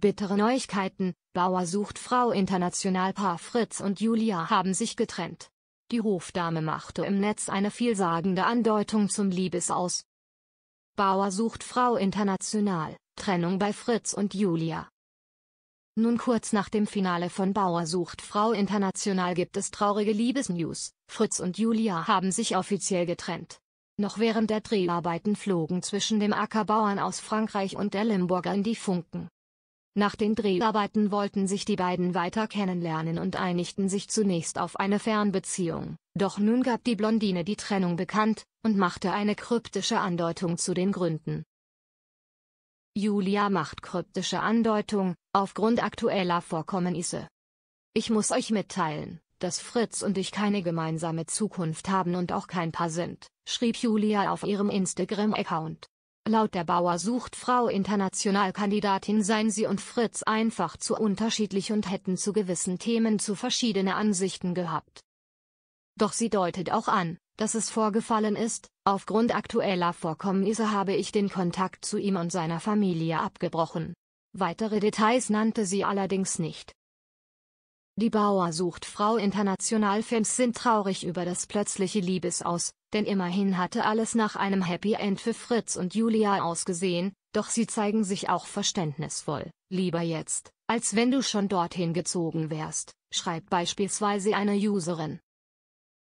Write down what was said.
Bittere Neuigkeiten, Bauer sucht Frau international Paar Fritz und Julia haben sich getrennt. Die Hofdame machte im Netz eine vielsagende Andeutung zum Liebesaus. Bauer sucht Frau international, Trennung bei Fritz und Julia. Nun kurz nach dem Finale von Bauer sucht Frau international gibt es traurige Liebesnews, Fritz und Julia haben sich offiziell getrennt. Noch während der Dreharbeiten flogen zwischen dem Ackerbauern aus Frankreich und der Limburger in die Funken. Nach den Dreharbeiten wollten sich die beiden weiter kennenlernen und einigten sich zunächst auf eine Fernbeziehung, doch nun gab die Blondine die Trennung bekannt und machte eine kryptische Andeutung zu den Gründen. Julia macht kryptische Andeutung, aufgrund aktueller Vorkommnisse. Ich muss euch mitteilen, dass Fritz und ich keine gemeinsame Zukunft haben und auch kein Paar sind, schrieb Julia auf ihrem Instagram-Account. Laut der Bauer sucht Frau Internationalkandidatin seien sie und Fritz einfach zu unterschiedlich und hätten zu gewissen Themen zu verschiedene Ansichten gehabt. Doch sie deutet auch an, dass es vorgefallen ist, aufgrund aktueller Vorkommnisse habe ich den Kontakt zu ihm und seiner Familie abgebrochen. Weitere Details nannte sie allerdings nicht. Die Bauer sucht Frau International Fans sind traurig über das plötzliche Liebesaus, denn immerhin hatte alles nach einem Happy End für Fritz und Julia ausgesehen, doch sie zeigen sich auch verständnisvoll, lieber jetzt, als wenn du schon dorthin gezogen wärst, schreibt beispielsweise eine Userin.